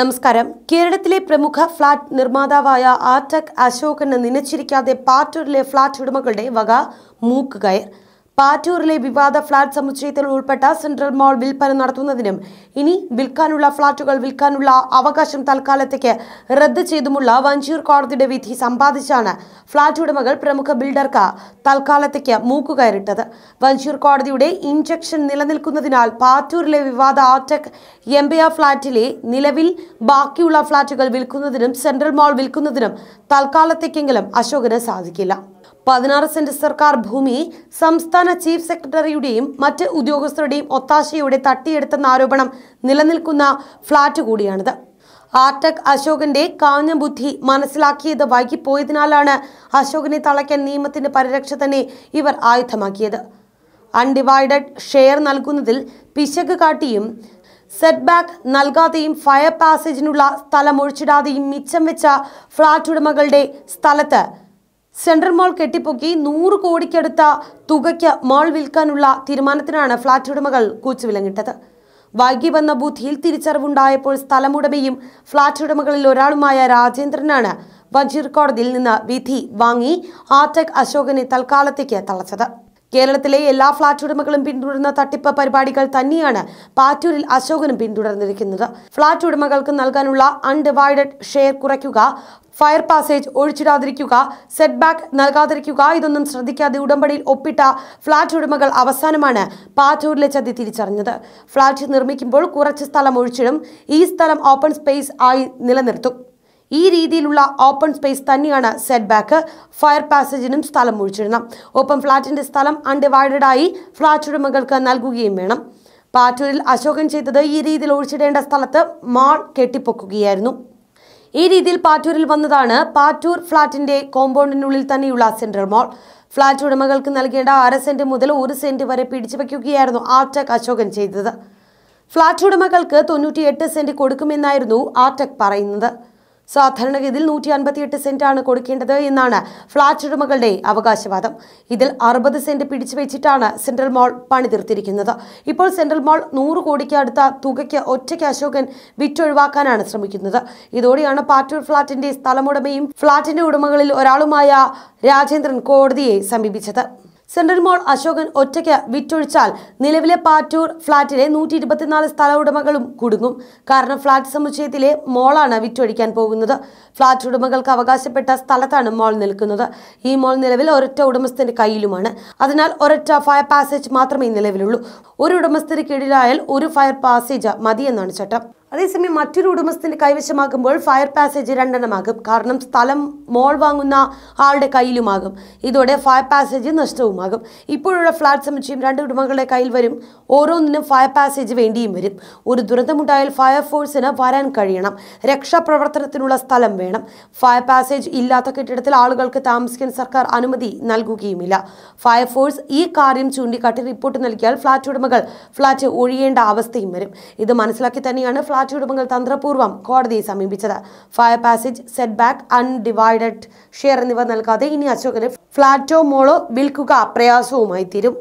നമസ്കാരം കേരളത്തിലെ പ്രമുഖ ഫ്ളാറ്റ് നിർമ്മാതാവായ ആർടെക് അശോകന് നിനച്ചിരിക്കാതെ പാറ്റൂരിലെ ഫ്ളാറ്റ് ഉടമകളുടെ വക മൂക്കുകയർ പാറ്റൂരിലെ വിവാദ ഫ്ളാറ്റ് സമുച്ചയത്തിൽ ഉൾപ്പെട്ട സെൻട്രൽ മോൾ വിൽപ്പന നടത്തുന്നതിനും ഇനി വിൽക്കാനുള്ള ഫ്ളാറ്റുകൾ വിൽക്കാനുള്ള അവകാശം തൽക്കാലത്തേക്ക് റദ്ദ് ചെയ്തുമുള്ള വഞ്ചിയൂർ കോടതിയുടെ വിധി സമ്പാദിച്ചാണ് ഫ്ളാറ്റ് ഉടമകൾ പ്രമുഖ ബിൽഡർക്ക് തൽക്കാലത്തേക്ക് മൂക്കുകയറിട്ടത് വഞ്ചിയൂർ കോടതിയുടെ ഇഞ്ചക്ഷൻ നിലനിൽക്കുന്നതിനാൽ പാറ്റൂരിലെ വിവാദ ആർടെക് എംബിയ ഫ്ളാറ്റിലെ നിലവിൽ ബാക്കിയുള്ള ഫ്ളാറ്റുകൾ വിൽക്കുന്നതിനും സെൻട്രൽ മോൾ വിൽക്കുന്നതിനും തൽക്കാലത്തേക്കെങ്കിലും അശോകന് സാധിക്കില്ല പതിനാറ് സെന്റ് സർക്കാർ ഭൂമി സംസ്ഥാന ചീഫ് സെക്രട്ടറിയുടെയും മറ്റ് ഉദ്യോഗസ്ഥരുടെയും ഒത്താശയോടെ തട്ടിയെടുത്തെന്ന ആരോപണം നിലനിൽക്കുന്ന ഫ്ളാറ്റ് കൂടിയാണിത് ആർടെക് അശോകന്റെ കാഞ്ഞ ബുദ്ധി മനസ്സിലാക്കിയത് വൈകിപ്പോയതിനാലാണ് അശോകനെ തളയ്ക്കാൻ നിയമത്തിന്റെ പരിരക്ഷ തന്നെ ഇവർ ആയുധമാക്കിയത് അൺഡിവൈഡഡ് ഷെയർ നൽകുന്നതിൽ പിശക് കാട്ടിയും സെറ്റ് ബാക്ക് നൽകാതെയും ഫയർ പാസേജിനുള്ള സ്ഥലം ഒഴിച്ചിടാതെയും മിച്ചം വെച്ച ഫ്ളാറ്റ് ഉടമകളുടെ സ്ഥലത്ത് സെൻട്രൽ മാൾ കെട്ടിപ്പൊക്കി നൂറ് കോടിക്കടുത്ത തുകയ്ക്ക് മാൾ വിൽക്കാനുള്ള തീരുമാനത്തിനാണ് ഫ്ളാറ്റ് ഉടമകൾ കൂച്ചുവിലങ്ങിട്ടത് വൈകി വന്ന ബുദ്ധിയിൽ തിരിച്ചറിവുണ്ടായപ്പോൾ സ്ഥലമുടമയും ഫ്ളാറ്റ് ഉടമകളിൽ ഒരാളുമായ രാജേന്ദ്രനാണ് വഞ്ചീർ കോടതിയിൽ നിന്ന് വിധി വാങ്ങി ആർടെക് അശോകനെ തൽക്കാലത്തേക്ക് തളച്ചത് കേരളത്തിലെ എല്ലാ ഫ്ളാറ്റ് ഉടമകളും പിന്തുടരുന്ന തട്ടിപ്പ് പരിപാടികൾ തന്നെയാണ് പാറ്റൂരിൽ അശോകനും പിന്തുടർന്നിരിക്കുന്നത് ഫ്ളാറ്റ് ഉടമകൾക്ക് നൽകാനുള്ള അൺഡിവൈഡഡ് ഷെയർ കുറയ്ക്കുക ഫയർ പാസേജ് ഒഴിച്ചിടാതിരിക്കുക സെറ്റ് ബാക്ക് നൽകാതിരിക്കുക ഇതൊന്നും ശ്രദ്ധിക്കാതെ ഉടമ്പടിയിൽ ഒപ്പിട്ട ഫ്ളാറ്റ് ഉടമകൾ അവസാനമാണ് പാറ്റൂരിലെ ചതി തിരിച്ചറിഞ്ഞത് ഫ്ളാറ്റ് നിർമ്മിക്കുമ്പോൾ കുറച്ച് സ്ഥലം ഒഴിച്ചിടും ഈ സ്ഥലം ഓപ്പൺ സ്പേസ് ആയി നിലനിർത്തും ഈ രീതിയിലുള്ള ഓപ്പൺ സ്പേസ് തന്നെയാണ് സെറ്റ് ബാക്ക് ഫയർ പാസേജിനും സ്ഥലം ഒഴിച്ചിരുന്നത് ഒപ്പം ഫ്ളാറ്റിന്റെ സ്ഥലം ആയി ഫ്ളാറ്റ് ഉടമകൾക്ക് നൽകുകയും വേണം പാറ്റൂരിൽ അശോകൻ ചെയ്തത് ഈ രീതിയിൽ ഒഴിച്ചിടേണ്ട സ്ഥലത്ത് മാൾ കെട്ടിപ്പൊക്കുകയായിരുന്നു ഈ രീതിയിൽ പാറ്റൂരിൽ വന്നതാണ് പാറ്റൂർ ഫ്ളാറ്റിന്റെ കോമ്പൗണ്ടിനുള്ളിൽ തന്നെയുള്ള സെൻട്രൽ മോൾ ഫ്ളാറ്റ് ഉടമകൾക്ക് നൽകേണ്ട അര സെന്റ് മുതൽ ഒരു സെന്റ് വരെ പിടിച്ചു വയ്ക്കുകയായിരുന്നു ആർടെക് അശോകൻ ചെയ്തത് ഫ്ളാറ്റ് ഉടമകൾക്ക് തൊണ്ണൂറ്റിയെട്ട് സെന്റ് കൊടുക്കുമെന്നായിരുന്നു ആർടെക് പറയുന്നത് സാധാരണഗതിയിൽ നൂറ്റി അൻപത്തിയെട്ട് ആണ് കൊടുക്കേണ്ടത് എന്നാണ് ഫ്ളാറ്റ് ഉടമകളുടെ അവകാശവാദം ഇതിൽ അറുപത് സെന്റ് പിടിച്ചു വെച്ചിട്ടാണ് സെൻട്രൽ മാൾ പണിതീർത്തിരിക്കുന്നത് ഇപ്പോൾ സെൻട്രൽ മാൾ നൂറ് കോടിക്ക് അടുത്ത തുകയ്ക്ക് ഒറ്റയ്ക്ക് അശോകൻ വിറ്റൊഴിവാക്കാനാണ് ശ്രമിക്കുന്നത് ഇതോടെയാണ് പാറ്റൂർ ഫ്ളാറ്റിന്റെ സ്ഥലമുടമയും ഫ്ളാറ്റിന്റെ ഉടമകളിൽ ഒരാളുമായ രാജേന്ദ്രൻ കോടതിയെ സമീപിച്ചത് സെൻട്രൽ മോൾ അശോകൻ ഒറ്റയ്ക്ക് വിറ്റൊഴിച്ചാൽ നിലവിലെ പാറ്റൂർ ഫ്ളാറ്റിലെ നൂറ്റി ഇരുപത്തിനാല് സ്ഥല ഉടമകളും കുടുങ്ങും കാരണം ഫ്ളാറ്റ് സമുച്ചയത്തിലെ മോളാണ് വിറ്റൊഴിക്കാൻ പോകുന്നത് ഫ്ളാറ്റ് ഉടമകൾക്ക് അവകാശപ്പെട്ട സ്ഥലത്താണ് മോൾ നിൽക്കുന്നത് ഈ മോൾ നിലവിൽ ഒരൊറ്റ ഉടമസ്ഥന്റെ കയ്യിലുമാണ് അതിനാൽ ഒരൊറ്റ ഫയർ പാസേജ് മാത്രമേ നിലവിലുള്ളൂ ഒരു ഉടമസ്ഥന് കീഴിലായാൽ ഒരു ഫയർ പാസേജ് മതിയെന്നാണ് ചട്ടം അതേസമയം മറ്റൊരു ഉടമസ്ഥന് കൈവശമാകുമ്പോൾ ഫയർ പാസേജ് രണ്ടെണ്ണമാകും കാരണം സ്ഥലം മോൾ വാങ്ങുന്ന ആളുടെ കയ്യിലുമാകും ഇതോടെ ഫയർ പാസേജ് നഷ്ടവുമാകും ഇപ്പോഴുള്ള ഫ്ലാറ്റ് സമുച്ചയം രണ്ട് ഉടമകളുടെ കയ്യിൽ വരും ഓരോന്നിനും ഫയർ പാസേജ് വേണ്ടിയും വരും ഒരു ദുരന്തമുണ്ടായാൽ ഫയർ ഫോഴ്സിന് വരാൻ കഴിയണം രക്ഷാപ്രവർത്തനത്തിനുള്ള സ്ഥലം വേണം ഫയർ പാസേജ് ഇല്ലാത്ത കെട്ടിടത്തിൽ ആളുകൾക്ക് താമസിക്കാൻ സർക്കാർ അനുമതി നൽകുകയുമില്ല ഫയർ ഫോഴ്സ് ഈ കാര്യം ചൂണ്ടിക്കാട്ടി റിപ്പോർട്ട് നൽകിയാൽ ഫ്ളാറ്റ് ഉടമകൾ ഫ്ളാറ്റ് ഒഴിയേണ്ട അവസ്ഥയും വരും ഇത് മനസ്സിലാക്കി തന്നെയാണ് ഫ്ളാറ്റ് പാർട്ടി ഉടമകൾ തന്ത്രപൂർവ്വം കോടതിയെ സമീപിച്ചത് fire passage set back undivided share എന്നിവ നൽകാതെ ഇനി അശോകന് ഫ്ളാറ്റോ മോളോ വിൽക്കുക പ്രയാസവുമായി തീരും